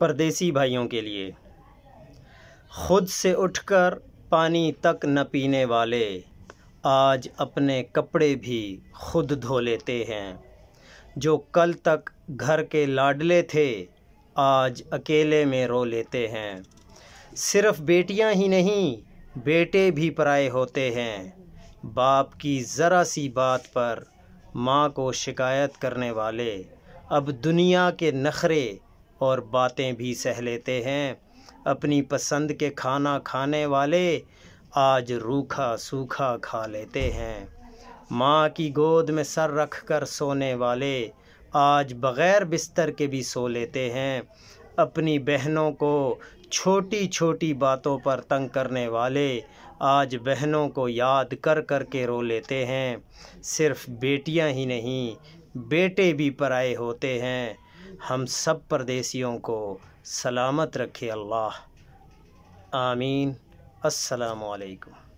परदेसी भाइयों के लिए खुद से उठकर पानी तक न पीने वाले आज अपने कपड़े भी खुद धो लेते हैं जो कल तक घर के लाडले थे आज अकेले में रो लेते हैं सिर्फ बेटियां ही नहीं बेटे भी पराए होते हैं बाप की ज़रा सी बात पर माँ को शिकायत करने वाले अब दुनिया के नखरे और बातें भी सह लेते हैं अपनी पसंद के खाना खाने वाले आज रूखा सूखा खा लेते हैं माँ की गोद में सर रख कर सोने वाले आज बग़ैर बिस्तर के भी सो लेते हैं अपनी बहनों को छोटी छोटी बातों पर तंग करने वाले आज बहनों को याद कर कर के रो लेते हैं सिर्फ बेटियां ही नहीं बेटे भी पराए होते हैं हम सब परदेसियों को सलामत रखे अल्लाह आमीन अस्सलाम वालेकुम